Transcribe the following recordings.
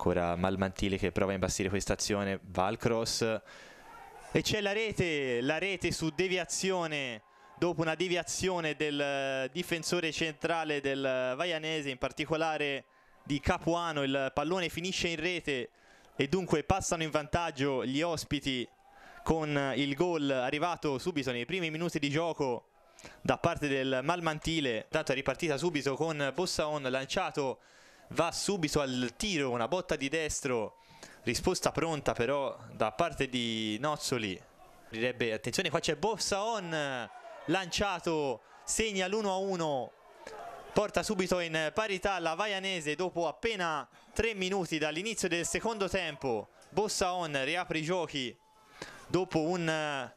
Ancora Malmantile che prova a imbastire questa azione, va al cross e c'è la rete, la rete su deviazione dopo una deviazione del eh, difensore centrale del eh, Vaianese, in particolare di Capuano, il pallone finisce in rete e dunque passano in vantaggio gli ospiti con eh, il gol arrivato subito nei primi minuti di gioco da parte del Malmantile. Tanto è ripartita subito con Bossaon lanciato va subito al tiro, una botta di destro, risposta pronta però da parte di Nozzoli. Direbbe, attenzione, qua c'è Bossaon, lanciato, segna l'1-1, porta subito in parità la Vaianese dopo appena 3 minuti dall'inizio del secondo tempo. Bossaon riapre i giochi dopo un eh,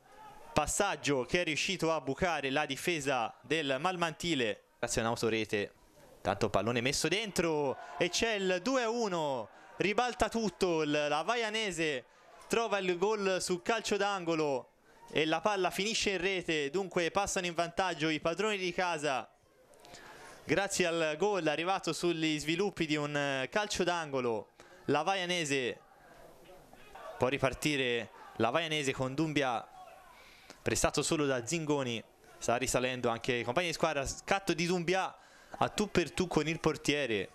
passaggio che è riuscito a bucare la difesa del Malmantile. Grazie a un'autorete Tanto pallone messo dentro e c'è il 2-1, ribalta tutto, la Vaianese trova il gol sul calcio d'angolo e la palla finisce in rete, dunque passano in vantaggio i padroni di casa. Grazie al gol arrivato sugli sviluppi di un eh, calcio d'angolo, la Vaianese può ripartire, la Vaianese con Dumbia prestato solo da Zingoni, sta risalendo anche i compagni di squadra, scatto di Dumbia a tu per tu con il portiere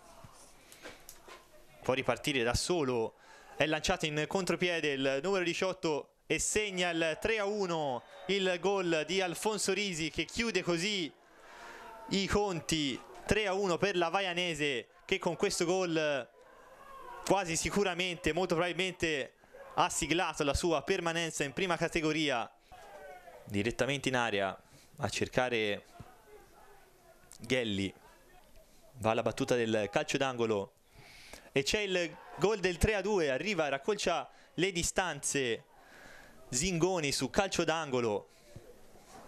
può ripartire da solo è lanciato in contropiede il numero 18 e segna il 3 a 1 il gol di Alfonso Risi che chiude così i conti 3 a 1 per la Vaianese che con questo gol quasi sicuramente molto probabilmente ha siglato la sua permanenza in prima categoria direttamente in area a cercare Ghelli va la battuta del calcio d'angolo e c'è il gol del 3 a 2 arriva raccolcia le distanze Zingoni su calcio d'angolo